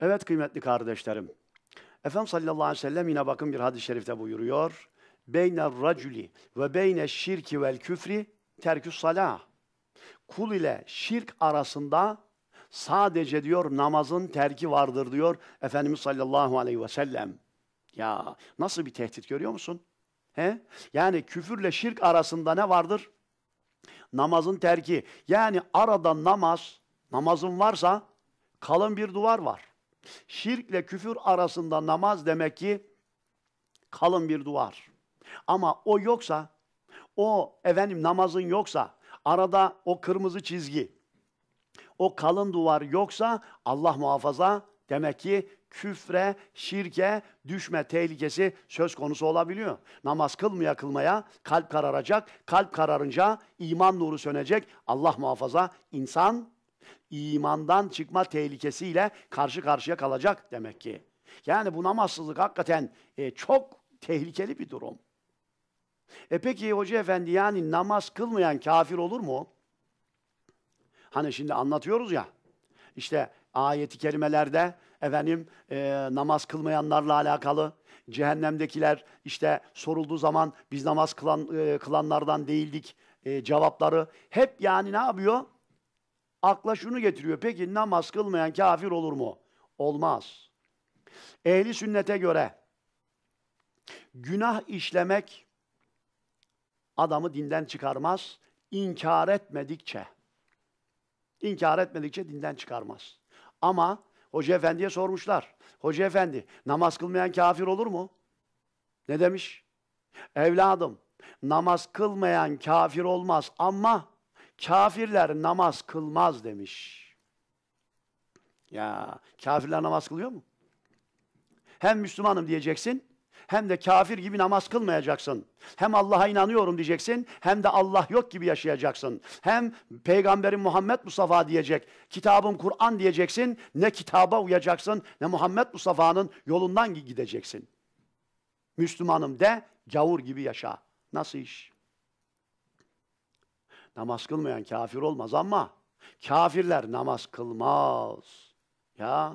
Evet kıymetli kardeşlerim. Efendimiz sallallahu aleyhi ve sellem yine bakın bir hadis-i şerifte buyuruyor. "Beyne raculi ve beyne şirki vel küfri terkü salah. Kul ile şirk arasında sadece diyor namazın terki vardır diyor Efendimiz sallallahu aleyhi ve sellem. Ya nasıl bir tehdit görüyor musun? He? Yani küfürle şirk arasında ne vardır? Namazın terki. Yani arada namaz, namazın varsa kalın bir duvar var. Şirkle küfür arasında namaz demek ki kalın bir duvar. Ama o yoksa, o efendim namazın yoksa, arada o kırmızı çizgi, o kalın duvar yoksa Allah muhafaza demek ki küfre, şirke düşme tehlikesi söz konusu olabiliyor. Namaz kılmaya kılmaya kalp kararacak. Kalp kararınca iman nuru sönecek. Allah muhafaza insan imandan çıkma tehlikesiyle karşı karşıya kalacak demek ki. Yani bu namazsızlık hakikaten e, çok tehlikeli bir durum. E peki hoca efendi yani namaz kılmayan kafir olur mu? Hani şimdi anlatıyoruz ya. İşte ayeti kerimelerde efendim e, namaz kılmayanlarla alakalı cehennemdekiler işte sorulduğu zaman biz namaz kılan, e, kılanlardan değildik e, cevapları hep yani ne yapıyor? akla şunu getiriyor. Peki namaz kılmayan kafir olur mu? Olmaz. Ehli sünnete göre günah işlemek adamı dinden çıkarmaz. İnkar etmedikçe. İnkar etmedikçe dinden çıkarmaz. Ama Hoca Efendi'ye sormuşlar. Hoca Efendi namaz kılmayan kafir olur mu? Ne demiş? Evladım namaz kılmayan kafir olmaz ama Kafirler namaz kılmaz demiş. Ya kafirler namaz kılıyor mu? Hem Müslümanım diyeceksin, hem de kafir gibi namaz kılmayacaksın. Hem Allah'a inanıyorum diyeceksin, hem de Allah yok gibi yaşayacaksın. Hem Peygamberin Muhammed Mustafa diyecek, kitabım Kur'an diyeceksin, ne kitaba uyacaksın, ne Muhammed Mustafa'nın yolundan gideceksin. Müslümanım de, gavur gibi yaşa. Nasıl iş? Namaz kılmayan kafir olmaz ama kafirler namaz kılmaz. Ya